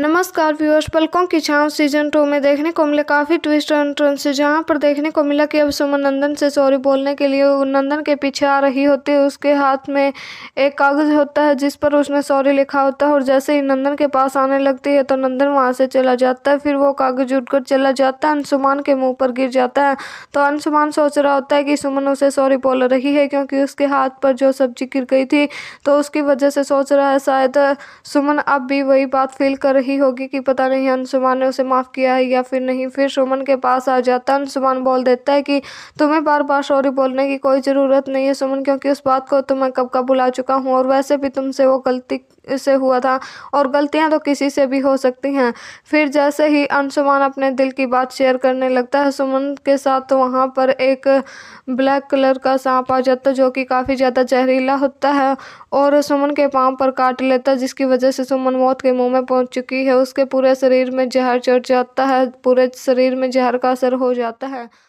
नमस्कार व्यूअर्स पलकों की छांव सीजन टू में देखने को मिले काफ़ी ट्विस्ट एंड टर्न से जहां पर देखने को मिला कि अब सुमन नंदन से सॉरी बोलने के लिए नंदन के पीछे आ रही होती है उसके हाथ में एक कागज़ होता है जिस पर उसने सॉरी लिखा होता है और जैसे ही नंदन के पास आने लगती है तो नंदन वहाँ से चला जाता है फिर वो कागज़ कर चला जाता है अंशुमान के मुँह पर गिर जाता है तो अंशुमान सोच रहा होता है कि सुमन उसे सॉरी बोल रही है क्योंकि उसके हाथ पर जो सब्जी गिर गई थी तो उसकी वजह से सोच रहा है शायद सुमन अब भी वही बात फील कर रही रही होगी कि पता नहीं अंशुमान ने उसे माफ़ किया है या फिर नहीं फिर सुमन के पास आ जाता अंशुमान बोल देता है कि तुम्हें बार बार सॉरी बोलने की कोई ज़रूरत नहीं है सुमन क्योंकि उस बात को तो मैं कब का बुला चुका हूँ और वैसे भी तुमसे वो गलती से हुआ था और गलतियाँ तो किसी से भी हो सकती हैं फिर जैसे ही अंशुमान अपने दिल की बात शेयर करने लगता है सुमन के साथ वहाँ पर एक ब्लैक कलर का सांप आ जाता जो कि काफ़ी ज़्यादा जहरीला होता है और सुमन के पाँव पर काट लेता जिसकी वजह से सुमन मौत के मुंह में पहुँच चुकी चुकी है उसके पूरे शरीर में जहर चढ़ जाता है पूरे शरीर में जहर का असर हो जाता है